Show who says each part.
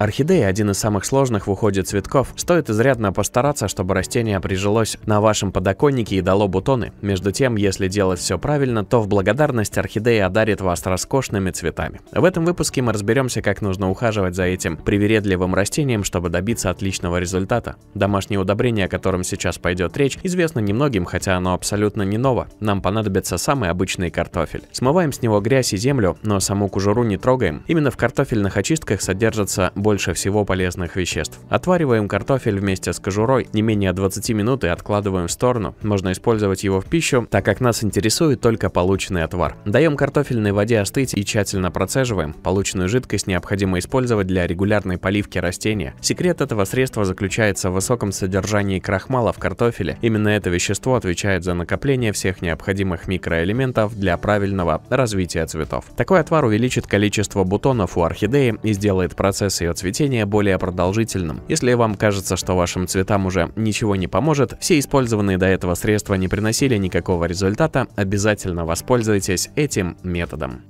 Speaker 1: Орхидея, один из самых сложных в уходе цветков. Стоит изрядно постараться, чтобы растение прижилось на вашем подоконнике и дало бутоны. Между тем, если делать все правильно, то в благодарность орхидея одарит вас роскошными цветами. В этом выпуске мы разберемся, как нужно ухаживать за этим привередливым растением, чтобы добиться отличного результата. Домашнее удобрение, о котором сейчас пойдет речь, известно немногим, хотя оно абсолютно не ново. Нам понадобится самый обычный картофель. Смываем с него грязь и землю, но саму кожуру не трогаем. Именно в картофельных очистках содержится больше больше всего полезных веществ. Отвариваем картофель вместе с кожурой не менее 20 минут и откладываем в сторону. Можно использовать его в пищу, так как нас интересует только полученный отвар. Даем картофельной воде остыть и тщательно процеживаем. Полученную жидкость необходимо использовать для регулярной поливки растения. Секрет этого средства заключается в высоком содержании крахмала в картофеле. Именно это вещество отвечает за накопление всех необходимых микроэлементов для правильного развития цветов. Такой отвар увеличит количество бутонов у орхидеи и сделает процесс ее цветения более продолжительным. Если вам кажется, что вашим цветам уже ничего не поможет, все использованные до этого средства не приносили никакого результата, обязательно воспользуйтесь этим методом.